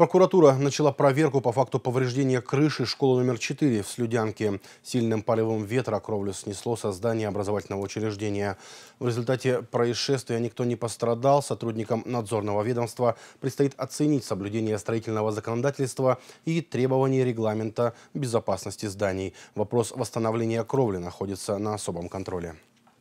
Прокуратура начала проверку по факту повреждения крыши школы номер 4 в Слюдянке. Сильным порывом ветра кровлю снесло со здания образовательного учреждения. В результате происшествия никто не пострадал. Сотрудникам надзорного ведомства предстоит оценить соблюдение строительного законодательства и требований регламента безопасности зданий. Вопрос восстановления кровли находится на особом контроле.